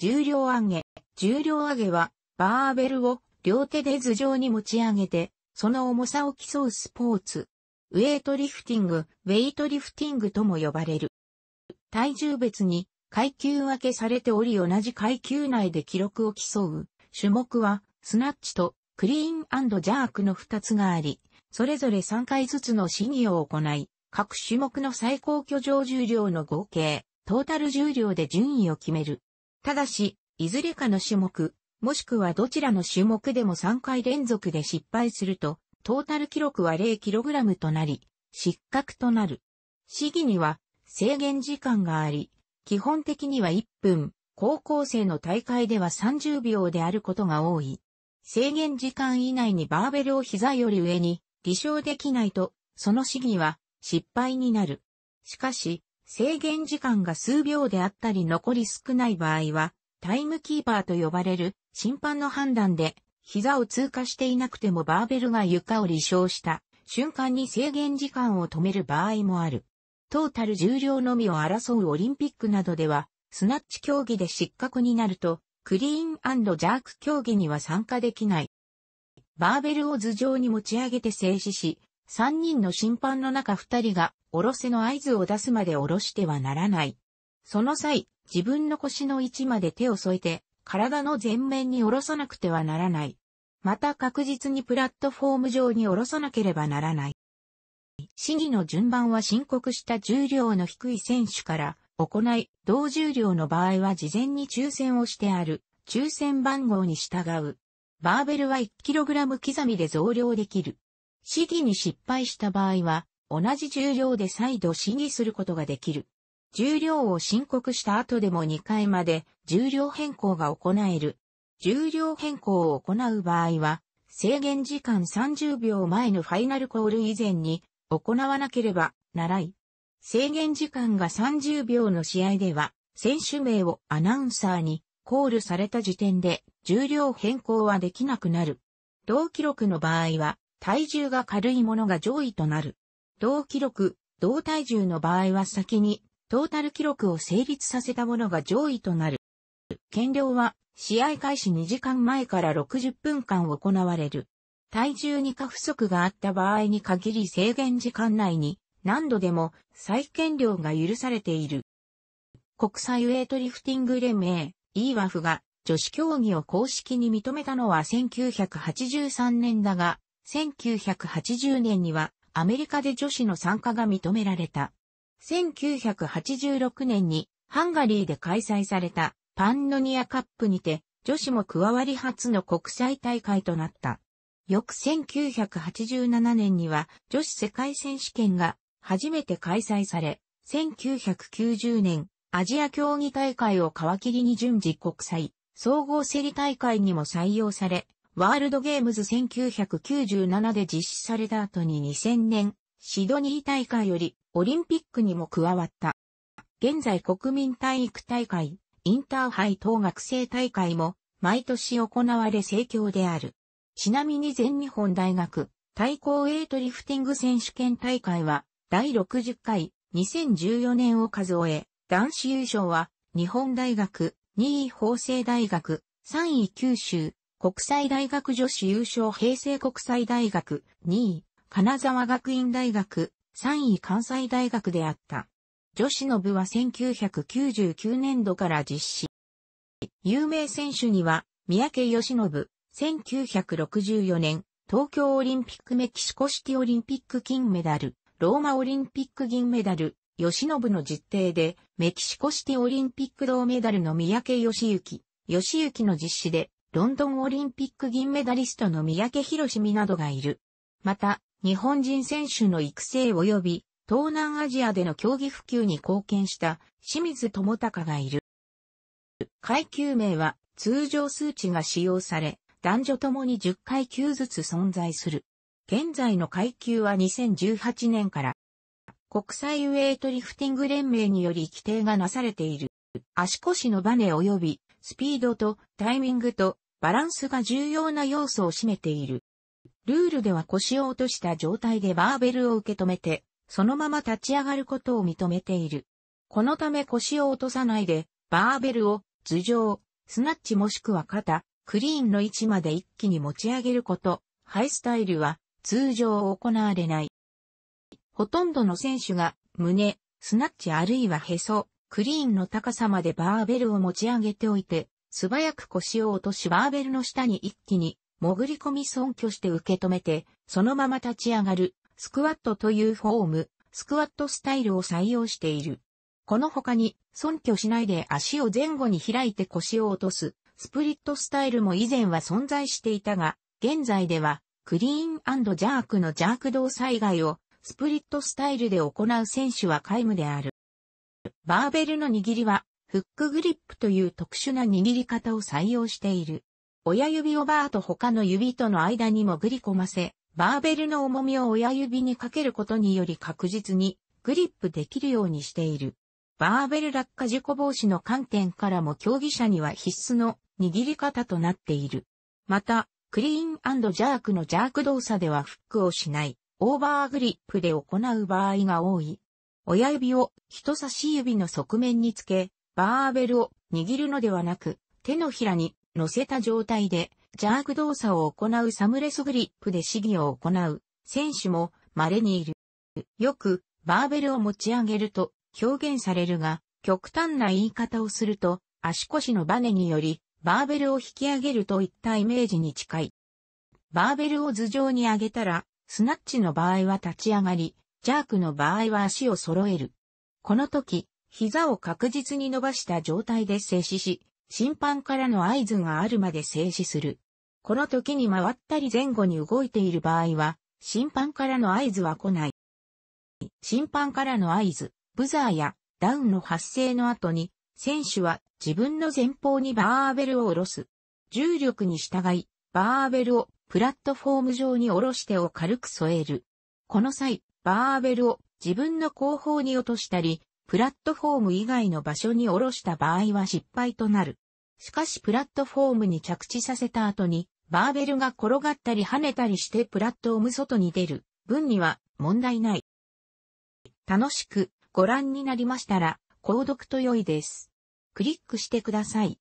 重量上げ。重量上げは、バーベルを両手で頭上に持ち上げて、その重さを競うスポーツ。ウェイトリフティング、ウェイトリフティングとも呼ばれる。体重別に階級分けされており同じ階級内で記録を競う。種目は、スナッチとクリーンジャークの2つがあり、それぞれ3回ずつの試技を行い、各種目の最高居上重量の合計、トータル重量で順位を決める。ただし、いずれかの種目、もしくはどちらの種目でも3回連続で失敗すると、トータル記録は 0kg となり、失格となる。試技には制限時間があり、基本的には1分、高校生の大会では30秒であることが多い。制限時間以内にバーベルを膝より上に離証できないと、その試技は失敗になる。しかし、制限時間が数秒であったり残り少ない場合は、タイムキーパーと呼ばれる審判の判断で、膝を通過していなくてもバーベルが床を離礁した瞬間に制限時間を止める場合もある。トータル重量のみを争うオリンピックなどでは、スナッチ競技で失格になると、クリーンジャーク競技には参加できない。バーベルを頭上に持ち上げて静止し、三人の審判の中二人が、おろせの合図を出すまでおろしてはならない。その際、自分の腰の位置まで手を添えて、体の前面におろさなくてはならない。また確実にプラットフォーム上におろさなければならない。試技の順番は申告した重量の低い選手から行い、同重量の場合は事前に抽選をしてある、抽選番号に従う。バーベルは 1kg 刻みで増量できる。試技に失敗した場合は、同じ重量で再度試技することができる。重量を申告した後でも2回まで重量変更が行える。重量変更を行う場合は、制限時間30秒前のファイナルコール以前に行わなければならない。制限時間が30秒の試合では、選手名をアナウンサーにコールされた時点で重量変更はできなくなる。同記録の場合は、体重が軽いものが上位となる。同記録、同体重の場合は先に、トータル記録を成立させたものが上位となる。減量は、試合開始2時間前から60分間行われる。体重に過不足があった場合に限り制限時間内に何度でも再減量が許されている。国際ウェイトリフティング連盟 EWAF が女子競技を公式に認めたのは1983年だが、1980年にはアメリカで女子の参加が認められた。1986年にハンガリーで開催されたパンノニアカップにて女子も加わり初の国際大会となった。翌1987年には女子世界選手権が初めて開催され、1990年アジア競技大会を皮切りに順次国際総合競り大会にも採用され、ワールドゲームズ1997で実施された後に2000年、シドニー大会よりオリンピックにも加わった。現在国民体育大会、インターハイ等学生大会も毎年行われ盛況である。ちなみに全日本大学対抗エイトリフティング選手権大会は第60回2014年を数え、男子優勝は日本大学、2位法政大学、3位九州、国際大学女子優勝平成国際大学、2位、金沢学院大学、3位関西大学であった。女子の部は1999年度から実施。有名選手には、三宅義信、1964年、東京オリンピックメキシコシティオリンピック金メダル、ローマオリンピック銀メダル、義信の実定で、メキシコシティオリンピック銅メダルの三宅義行、義行の実施で、ロンドンオリンピック銀メダリストの三宅博美などがいる。また、日本人選手の育成及び東南アジアでの競技普及に貢献した清水智隆がいる。階級名は通常数値が使用され、男女ともに10階級ずつ存在する。現在の階級は2018年から国際ウェイトリフティング連盟により規定がなされている。足腰のバネ及びスピードとタイミングとバランスが重要な要素を占めている。ルールでは腰を落とした状態でバーベルを受け止めて、そのまま立ち上がることを認めている。このため腰を落とさないで、バーベルを頭上、スナッチもしくは肩、クリーンの位置まで一気に持ち上げること、ハイスタイルは通常行われない。ほとんどの選手が胸、スナッチあるいはへそ、クリーンの高さまでバーベルを持ち上げておいて、素早く腰を落としバーベルの下に一気に潜り込み損拠して受け止めて、そのまま立ち上がる、スクワットというフォーム、スクワットスタイルを採用している。この他に、損拠しないで足を前後に開いて腰を落とす、スプリットスタイルも以前は存在していたが、現在では、クリーンジャークのジャーク動災害を、スプリットスタイルで行う選手は皆無である。バーベルの握りは、フックグリップという特殊な握り方を採用している。親指をバーと他の指との間に潜り込ませ、バーベルの重みを親指にかけることにより確実にグリップできるようにしている。バーベル落下事故防止の観点からも競技者には必須の握り方となっている。また、クリーンジャークのジャーク動作ではフックをしない、オーバーグリップで行う場合が多い。親指を人差し指の側面につけ、バーベルを握るのではなく、手のひらに乗せた状態で、ジャーク動作を行うサムレスグリップで試技を行う選手も稀にいる。よくバーベルを持ち上げると表現されるが、極端な言い方をすると足腰のバネによりバーベルを引き上げるといったイメージに近い。バーベルを頭上に上げたら、スナッチの場合は立ち上がり、ジャークの場合は足を揃える。この時、膝を確実に伸ばした状態で静止し、審判からの合図があるまで静止する。この時に回ったり前後に動いている場合は、審判からの合図は来ない。審判からの合図、ブザーやダウンの発生の後に、選手は自分の前方にバーベルを下ろす。重力に従い、バーベルをプラットフォーム上に下ろしてを軽く添える。この際、バーベルを自分の後方に落としたり、プラットフォーム以外の場所に下ろした場合は失敗となる。しかしプラットフォームに着地させた後に、バーベルが転がったり跳ねたりしてプラットフォーム外に出る分には問題ない。楽しくご覧になりましたら、購読と良いです。クリックしてください。